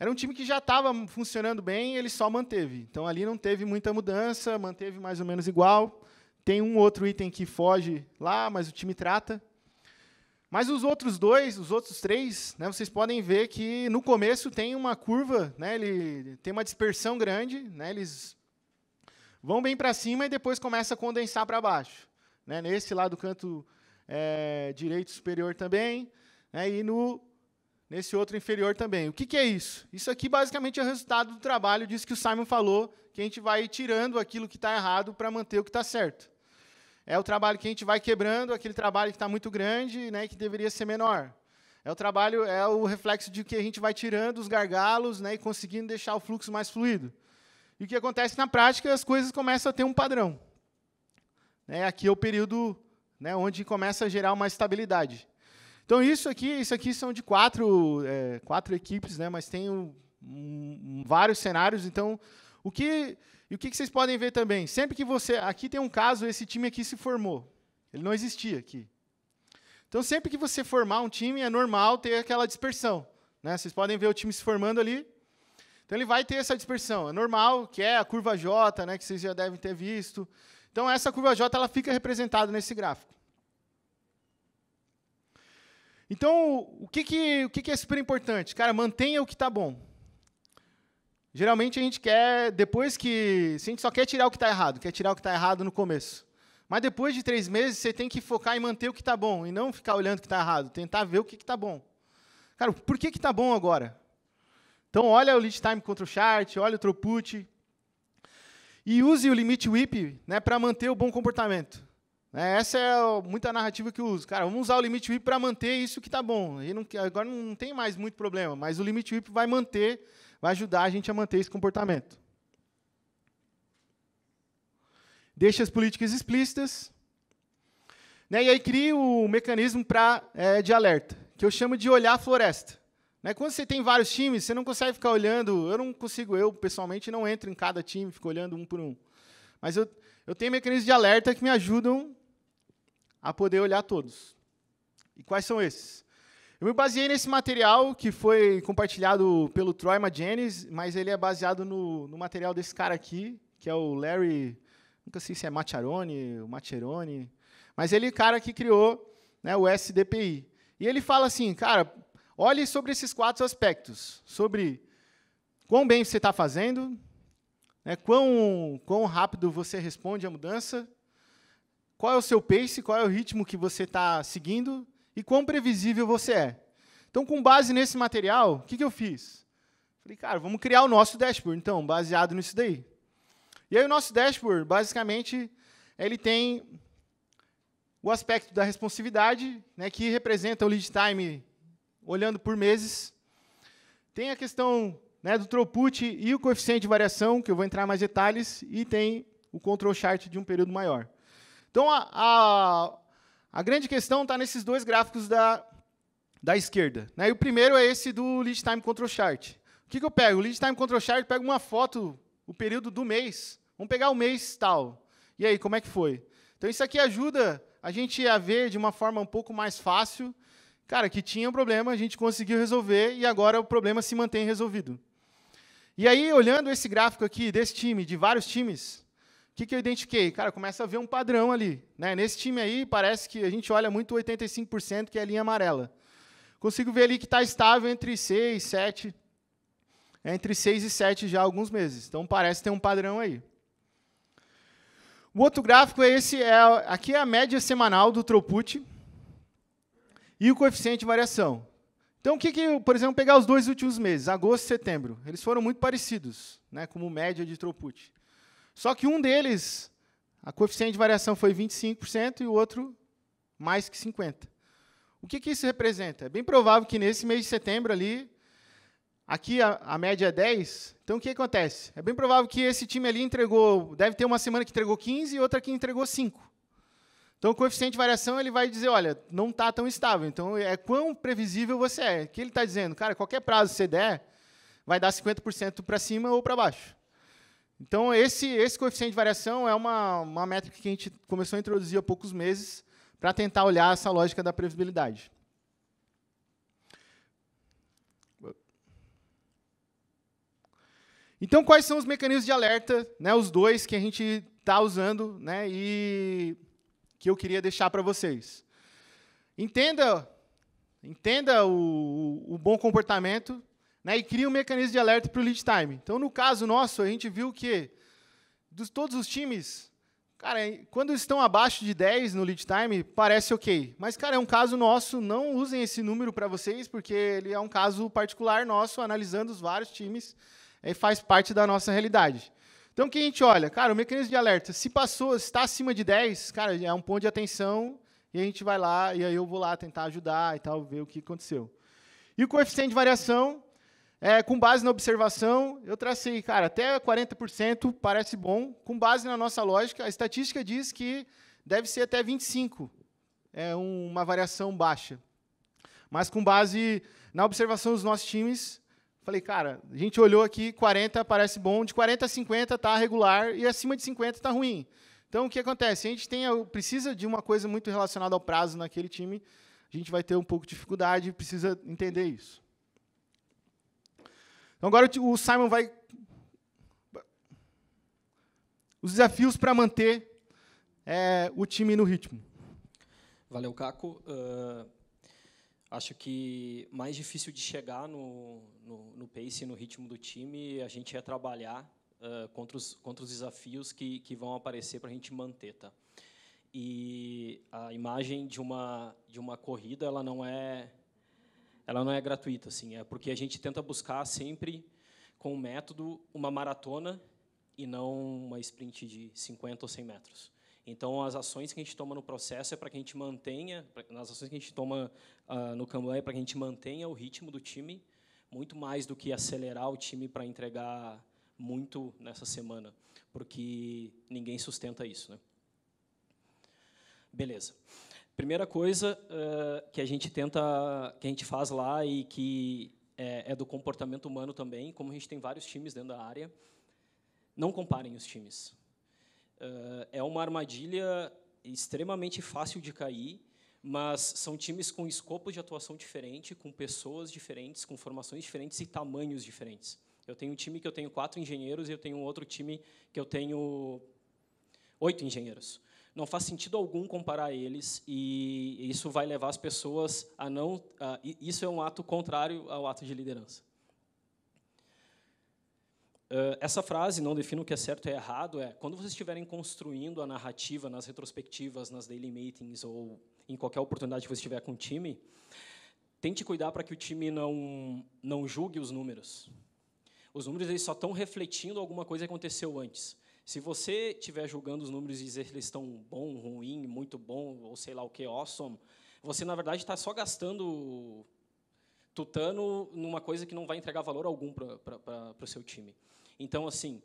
era um time que já estava funcionando bem, ele só manteve. Então ali não teve muita mudança, manteve mais ou menos igual. Tem um outro item que foge lá, mas o time trata. Mas os outros dois, os outros três, né, vocês podem ver que no começo tem uma curva, né, ele tem uma dispersão grande, né, eles vão bem para cima e depois começa a condensar para baixo. Né, nesse lá do canto é, direito superior também, né, e no nesse outro inferior também. O que, que, é isso? Isso aqui basicamente é o resultado do trabalho disso que o Simon falou, que a gente vai tirando aquilo que está errado para manter o que está certo. É o trabalho que a gente vai quebrando, aquele trabalho que está muito grande, né, que deveria ser menor. É o trabalho, é o reflexo de que a gente vai tirando os gargalos, né, e conseguindo deixar o fluxo mais fluido. E o que acontece na prática, é as coisas começam a ter um padrão. Né, aqui é o período né, onde começa a gerar uma estabilidade. Então isso aqui, isso aqui são de quatro, é, quatro equipes, né? Mas tem um, um, vários cenários. Então o que e o que, vocês podem ver também? Sempre que você aqui tem um caso, esse time aqui se formou. Ele não existia aqui. Então sempre que você formar um time é normal ter aquela dispersão, né? Vocês podem ver o time se formando ali. Então ele vai ter essa dispersão. É normal, que é a curva J, né? Que vocês já devem ter visto. Então essa curva J ela fica representada nesse gráfico. Então, o que, que, o que, que é super importante? Cara, mantenha o que está bom. Geralmente a gente quer, depois que. A gente só quer tirar o que está errado, quer tirar o que está errado no começo. Mas depois de três meses, você tem que focar em manter o que está bom e não ficar olhando o que está errado, tentar ver o que está bom. Cara, por que está bom agora? Então, olha o lead time contra o chart, olha o throughput. E use o limite whip né, para manter o bom comportamento. Né? Essa é muita narrativa que eu uso. Cara, vamos usar o limite WIP para manter isso que está bom. E não, agora não tem mais muito problema, mas o limite WIP vai manter, vai ajudar a gente a manter esse comportamento. Deixa as políticas explícitas. Né? E aí cria o mecanismo pra, é, de alerta, que eu chamo de olhar a floresta. Né? Quando você tem vários times, você não consegue ficar olhando. Eu não consigo, eu pessoalmente não entro em cada time, fico olhando um por um. Mas eu, eu tenho mecanismos de alerta que me ajudam a poder olhar todos. E quais são esses? Eu me baseei nesse material que foi compartilhado pelo Troy Magenes, mas ele é baseado no, no, material desse cara aqui, que é o Larry, nunca sei se é Macharoni, o Macheroni, mas ele é o cara que criou né, o SDPI. E ele fala assim, cara, olhe sobre esses quatro aspectos, sobre quão bem você está fazendo, né, quão, quão rápido você responde à mudança, qual é o seu pace, qual é o ritmo que você está seguindo e quão previsível você é. Então, com base nesse material, o que, que eu fiz? Falei, cara, vamos criar o nosso dashboard, então, baseado nisso daí. E aí o nosso dashboard, basicamente, ele tem o aspecto da responsividade, né, que representa o lead time olhando por meses. Tem a questão né, do throughput e o coeficiente de variação, que eu vou entrar mais detalhes, e tem o control chart de um período maior. Então, a, a, a grande questão está nesses dois gráficos da, da esquerda. Né? E o primeiro é esse do lead time control chart. O que, que eu pego? O lead time control chart pega uma foto, o período do mês. Vamos pegar o mês tal. E aí, como é que foi? Então, isso aqui ajuda a gente a ver de uma forma um pouco mais fácil. Cara, que tinha um problema, a gente conseguiu resolver e agora o problema se mantém resolvido. E aí, olhando esse gráfico aqui desse time, de vários times, que, que eu identifiquei? Cara, começa a ver um padrão ali. Né? Nesse time aí, parece que a gente olha muito 85%, que é a linha amarela. Consigo ver ali que está estável entre 6, 7, é entre 6 e 7 já há alguns meses. Então, parece ter um padrão aí. O outro gráfico é esse, é, aqui é a média semanal do throughput e o coeficiente de variação. Então, o que, que, por exemplo, pegar os dois últimos meses, agosto e setembro, eles foram muito parecidos, né, como média de throughput. Só que um deles, a coeficiente de variação foi 25% e o outro mais que 50%. O que, que isso representa? É bem provável que nesse mês de setembro ali, aqui a, a média é 10, então o que acontece? É bem provável que esse time ali entregou, deve ter uma semana que entregou 15 e outra que entregou 5. Então, o coeficiente de variação ele vai dizer, olha, não está tão estável. Então, é quão previsível você é. O que ele está dizendo? Cara, qualquer prazo que você der, vai dar 50% para cima ou para baixo. Então, esse, esse coeficiente de variação é uma, uma métrica que a gente começou a introduzir há poucos meses para tentar olhar essa lógica da previsibilidade. Então, quais são os mecanismos de alerta, né, os dois que a gente está usando né, e que eu queria deixar para vocês? Entenda, entenda o, o bom comportamento né, e cria um mecanismo de alerta para o lead time. Então, no caso nosso, a gente viu que dos todos os times, cara, quando estão abaixo de 10 no lead time, parece ok. Mas, cara, é um caso nosso, não usem esse número para vocês, porque ele é um caso particular nosso, analisando os vários times, e é, faz parte da nossa realidade. Então, o que a gente olha? Cara, o mecanismo de alerta, se passou, se está acima de 10, cara, é um ponto de atenção, e a gente vai lá, e aí eu vou lá tentar ajudar e tal, ver o que aconteceu. E o coeficiente de variação, é, com base na observação, eu tracei, cara, até 40% parece bom. Com base na nossa lógica, a estatística diz que deve ser até 25%, é uma variação baixa. Mas com base na observação dos nossos times, falei, cara, a gente olhou aqui, 40 parece bom, de 40 a 50 está regular e acima de 50 está ruim. Então, o que acontece? A gente tem, precisa de uma coisa muito relacionada ao prazo naquele time, a gente vai ter um pouco de dificuldade, precisa entender isso. Então agora o Simon vai. Os desafios para manter é, o time no ritmo. Valeu, Caco. Uh, acho que mais difícil de chegar no, no, no pace, no ritmo do time, a gente é trabalhar uh, contra, os, contra os desafios que, que vão aparecer para a gente manter. Tá? E a imagem de uma, de uma corrida ela não é ela não é gratuita, assim, é porque a gente tenta buscar sempre com o método uma maratona e não uma sprint de 50 ou 100 metros. Então, as ações que a gente toma no processo é para que a gente mantenha, nas ações que a gente toma uh, no Kanban é para que a gente mantenha o ritmo do time, muito mais do que acelerar o time para entregar muito nessa semana, porque ninguém sustenta isso, né? Beleza. Primeira coisa uh, que a gente tenta, que a gente faz lá e que é, é, do comportamento humano também, como a gente tem vários times dentro da área, não comparem os times. Uh, é uma armadilha extremamente fácil de cair, mas são times com escopo de atuação diferente, com pessoas diferentes, com formações diferentes e tamanhos diferentes. Eu tenho um time que eu tenho quatro engenheiros e eu tenho outro time que eu tenho oito engenheiros. Não faz sentido algum comparar eles e isso vai levar as pessoas a não. A, isso é um ato contrário ao ato de liderança. Ah, essa frase, não defino o que é certo e errado, é quando vocês estiverem construindo a narrativa nas retrospectivas, nas daily meetings ou em qualquer oportunidade que você estiver com o time, tente cuidar para que o time não, não julgue os números. Os números eles só estão refletindo alguma coisa que aconteceu antes. Se você estiver julgando os números e dizer que eles estão bom, ruim, muito bom, ou sei lá o que, awesome, você, na verdade, está só gastando tutano numa coisa que não vai entregar valor algum para o seu time. Então, assim,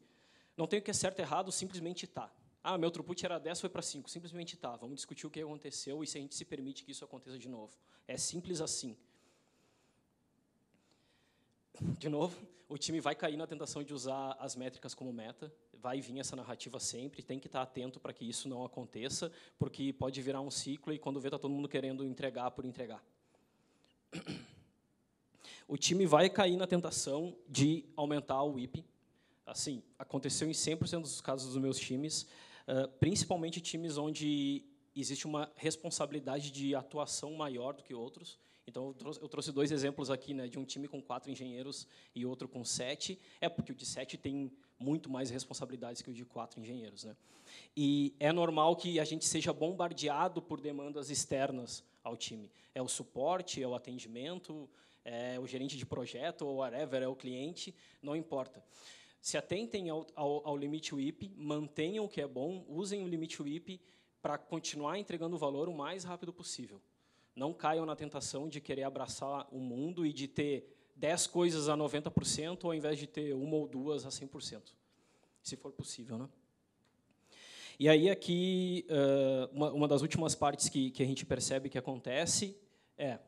não tem o que é certo e errado, simplesmente está. Ah, meu throughput era 10, foi para 5. Simplesmente está. Vamos discutir o que aconteceu e se a gente se permite que isso aconteça de novo. É simples assim. De novo, o time vai cair na tentação de usar as métricas como meta, vai vir essa narrativa sempre, tem que estar atento para que isso não aconteça, porque pode virar um ciclo e quando vê tá todo mundo querendo entregar por entregar. O time vai cair na tentação de aumentar o IP. Assim, aconteceu em 100% dos casos dos meus times, principalmente times onde existe uma responsabilidade de atuação maior do que outros. Então, eu trouxe, eu trouxe dois exemplos aqui, né, de um time com quatro engenheiros e outro com sete. É porque o de sete tem muito mais responsabilidades que o de quatro engenheiros. Né? E é normal que a gente seja bombardeado por demandas externas ao time. É o suporte, é o atendimento, é o gerente de projeto, ou whatever, é o cliente, não importa. Se atentem ao, ao, ao limite WIP, mantenham o que é bom, usem o limite WIP para continuar entregando o valor o mais rápido possível. Não caiam na tentação de querer abraçar o mundo e de ter 10 coisas a 90%, ao invés de ter uma ou duas a 100%, se for possível. Né? E aí, aqui, eh, uma das últimas partes que a gente percebe que acontece é: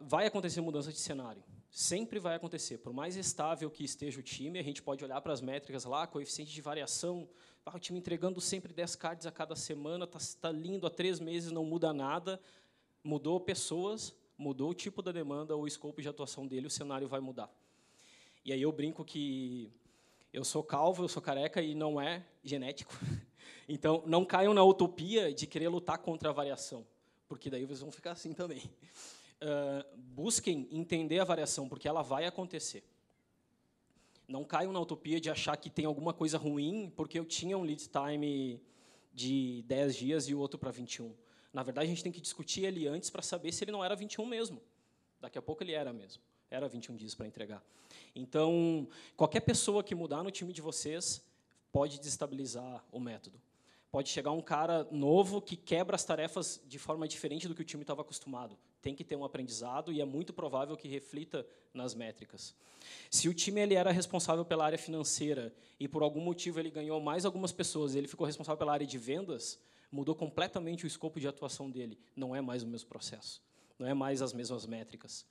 vai acontecer mudança de cenário sempre vai acontecer. Por mais estável que esteja o time, a gente pode olhar para as métricas lá, coeficiente de variação, ah, o time entregando sempre 10 cards a cada semana, está tá lindo, há três meses não muda nada, mudou pessoas, mudou o tipo da demanda, o escopo de atuação dele, o cenário vai mudar. E aí eu brinco que eu sou calvo, eu sou careca e não é genético. Então, não caiam na utopia de querer lutar contra a variação, porque daí vocês vão ficar assim também uh, busquem entender a variação, porque ela vai acontecer. Não caiam na utopia de achar que tem alguma coisa ruim porque eu tinha um lead time de 10 dias e o outro para 21. Na verdade, a gente tem que discutir ele antes para saber se ele não era 21 mesmo. Daqui a pouco ele era mesmo. Era 21 dias para entregar. Então, qualquer pessoa que mudar no time de vocês pode desestabilizar o método. Pode chegar um cara novo que quebra as tarefas de forma diferente do que o time estava acostumado tem que ter um aprendizado e é muito provável que reflita nas métricas. Se o time ele era responsável pela área financeira e por algum motivo ele ganhou mais algumas pessoas, e ele ficou responsável pela área de vendas, mudou completamente o escopo de atuação dele. Não é mais o mesmo processo, não é mais as mesmas métricas.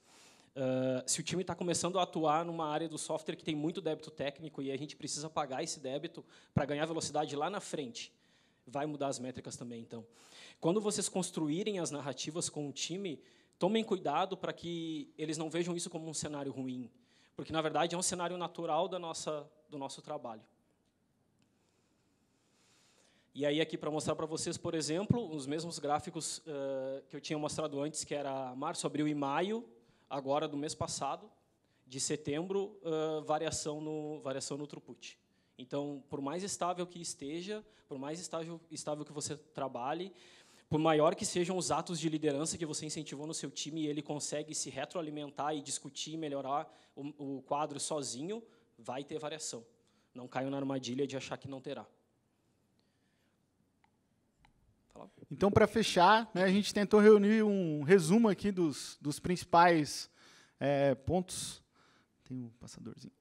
Uh, se o time está começando a atuar numa área do software que tem muito débito técnico e a gente precisa pagar esse débito para ganhar velocidade lá na frente, vai mudar as métricas também. Então, quando vocês construírem as narrativas com o time, Tomem cuidado para que eles não vejam isso como um cenário ruim, porque na verdade é um cenário natural da nossa, do nosso trabalho. E aí aqui para mostrar para vocês, por exemplo, os mesmos gráficos uh, que eu tinha mostrado antes, que era março, abril e maio, agora do mês passado, de setembro, uh, variação no variação no throughput. Então, por mais estável que esteja, por mais estável, estável que você trabalhe, por maior que sejam os atos de liderança que você incentivou no seu time, ele consegue se retroalimentar e discutir e melhorar o, o quadro sozinho, vai ter variação. Não caiam na armadilha de achar que não terá. Então, para fechar, né, a gente tentou reunir um resumo aqui dos, dos principais é, pontos. Tem um passadorzinho.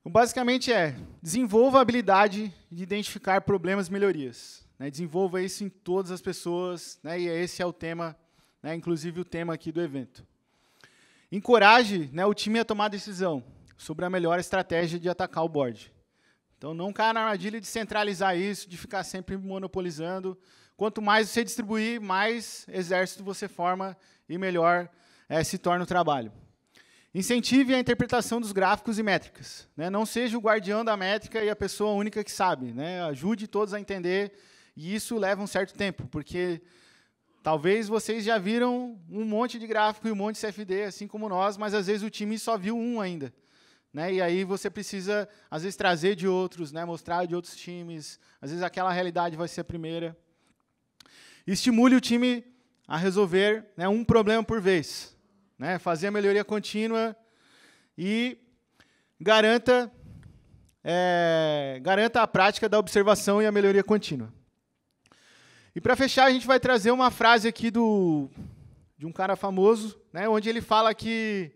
Então, basicamente é, desenvolva a habilidade de identificar problemas e melhorias. Né? Desenvolva isso em todas as pessoas, né? e esse é o tema, né? inclusive o tema aqui do evento. Encoraje né, o time a tomar decisão sobre a melhor estratégia de atacar o board. Então, não caia na armadilha de centralizar isso, de ficar sempre monopolizando. Quanto mais você distribuir, mais exército você forma e melhor é, se torna o trabalho. Incentive a interpretação dos gráficos e métricas. Né? Não seja o guardião da métrica e a pessoa única que sabe. Né? Ajude todos a entender e isso leva um certo tempo, porque talvez vocês já viram um monte de gráfico e um monte de CFD, assim como nós, mas às vezes o time só viu um ainda. Né? E aí você precisa, às vezes, trazer de outros, né? mostrar de outros times. Às vezes aquela realidade vai ser a primeira. Estimule o time a resolver né, um problema por vez. Né? Fazer a melhoria contínua e garanta, é, garanta a prática da observação e a melhoria contínua. E para fechar, a gente vai trazer uma frase aqui do de um cara famoso, né, onde ele fala que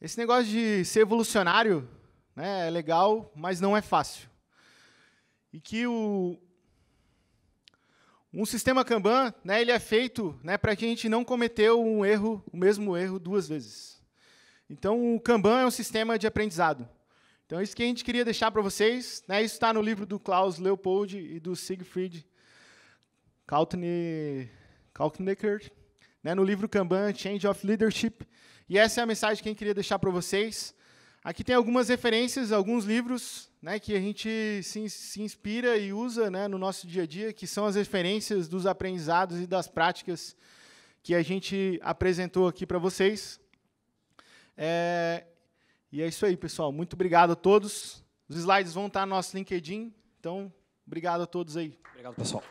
esse negócio de ser evolucionário né, é legal, mas não é fácil. E que o, um sistema Kanban, né, ele é feito né, para que a gente não cometer um erro, o mesmo erro duas vezes. Então, o Kanban é um sistema de aprendizado. Então, é isso que a gente queria deixar para vocês. Né, isso está no livro do Klaus Leopold e do Siegfried Kaltnecker, né, no livro Kanban, Change of Leadership. E essa é a mensagem que eu queria deixar para vocês. Aqui tem algumas referências, alguns livros né, que a gente se, se inspira e usa né, no nosso dia a dia, que são as referências dos aprendizados e das práticas que a gente apresentou aqui para vocês. É, e é isso aí, pessoal. Muito obrigado a todos. Os slides vão estar no nosso LinkedIn. Então, obrigado a todos aí. Obrigado, pessoal.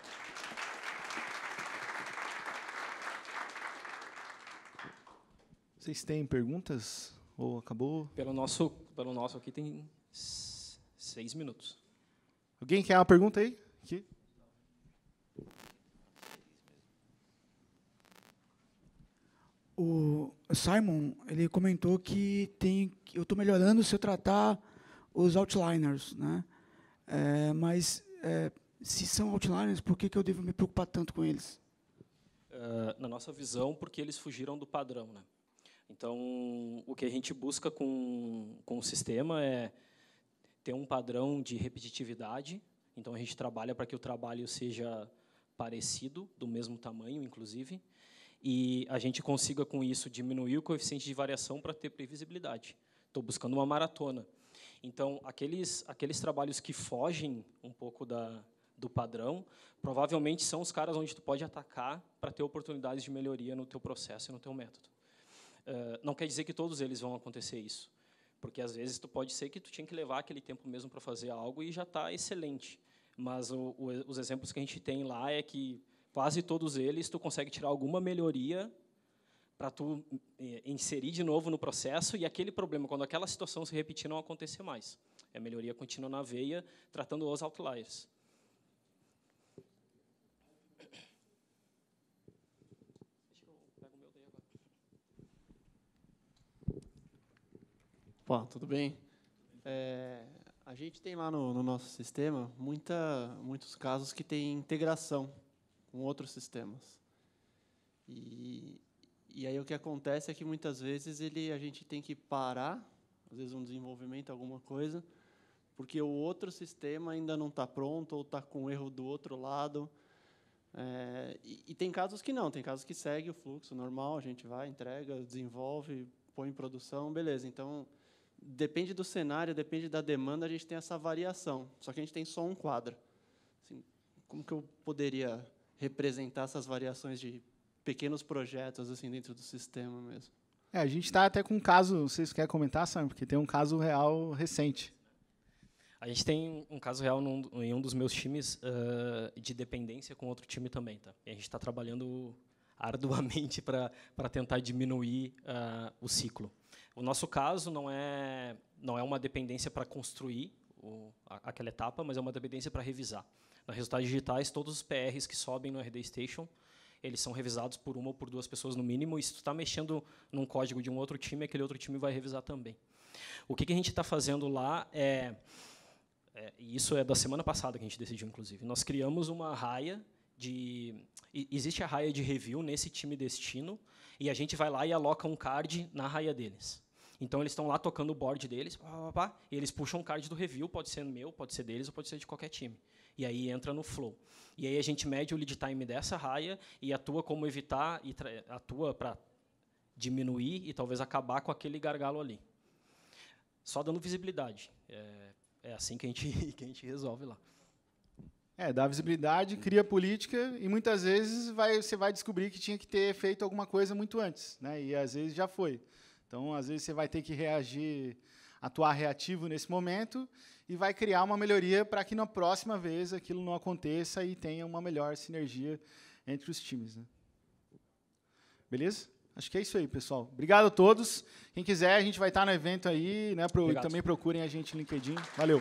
Vocês têm perguntas? Ou acabou? Pelo nosso, pelo nosso aqui tem seis minutos. Alguém quer uma pergunta aí? Aqui. O Simon, ele comentou que tem, eu estou melhorando se eu tratar os outliners, né? É, mas é, se são outliners, por que, que eu devo me preocupar tanto com eles? Uh, na nossa visão, porque eles fugiram do padrão, né? Então, o que a gente busca com, com o sistema é ter um padrão de repetitividade. Então, a gente trabalha para que o trabalho seja parecido, do mesmo tamanho, inclusive, e a gente consiga, com isso, diminuir o coeficiente de variação para ter previsibilidade. Estou buscando uma maratona. Então, aqueles, aqueles trabalhos que fogem um pouco da, do padrão, provavelmente são os caras onde tu pode atacar para ter oportunidades de melhoria no teu processo e no teu método. Ah, não quer dizer que todos eles vão acontecer isso, porque às vezes tu pode ser que tu tinha que levar aquele tempo mesmo para fazer algo e já está excelente. Mas o, o, os exemplos que a gente tem lá é que quase todos eles tu consegue tirar alguma melhoria para tu eh, inserir de novo no processo e aquele problema, quando aquela situação se repetir, não acontecer mais. É melhoria contínua na veia, tratando os outliers. Opa, tudo bem? É, a gente tem lá no, no nosso sistema muita, muitos casos que têm integração com outros sistemas. E, e aí o que acontece é que muitas vezes ele, a gente tem que parar, às vezes um desenvolvimento, alguma coisa, porque o outro sistema ainda não está pronto ou está com um erro do outro lado. É, e, e, tem casos que não, tem casos que segue o fluxo normal, a gente vai, entrega, desenvolve, põe em produção, beleza. Então, depende do cenário, depende da demanda, a gente tem essa variação. Só que a gente tem só um quadro. Assim, como que eu poderia representar essas variações de pequenos projetos assim dentro do sistema mesmo? É, a gente está até com um caso, vocês querem comentar, Sam? Porque tem um caso real recente. A gente tem um caso real num, em um dos meus times uh, de dependência com outro time também, tá? E a gente está trabalhando arduamente para tentar diminuir uh, o ciclo. O nosso caso não é não é uma dependência para construir o, a, aquela etapa, mas é uma dependência para revisar. Nos resultados digitais, todos os PRs que sobem no RD Station, eles são revisados por uma ou por duas pessoas no mínimo, e se tu está mexendo num código de um outro time, aquele outro time vai revisar também. O que, que a gente está fazendo lá é, é, e isso é da semana passada que a gente decidiu, inclusive, nós criamos uma raia de... Existe a raia de review nesse time destino, e a gente vai lá e aloca um card na raia deles. Então eles estão lá tocando o board deles, pá, pá, pá, e eles puxam um card do review, pode ser meu, pode ser deles ou pode ser de qualquer time. E aí entra no flow. E aí a gente mede o lead time dessa raia e atua como evitar e atua para diminuir e talvez acabar com aquele gargalo ali. Só dando visibilidade. É, é assim que a, gente, que a gente resolve lá. É, dá visibilidade, cria política e muitas vezes vai, você vai descobrir que tinha que ter feito alguma coisa muito antes, né? E às vezes já foi. Então, às vezes, você vai ter que reagir, atuar reativo nesse momento e vai criar uma melhoria para que na próxima vez aquilo não aconteça e tenha uma melhor sinergia entre os times. Né? Beleza? Acho que é isso aí, pessoal. Obrigado a todos. Quem quiser, a gente vai estar no evento aí, né? Pro, também procurem a gente no LinkedIn. Valeu.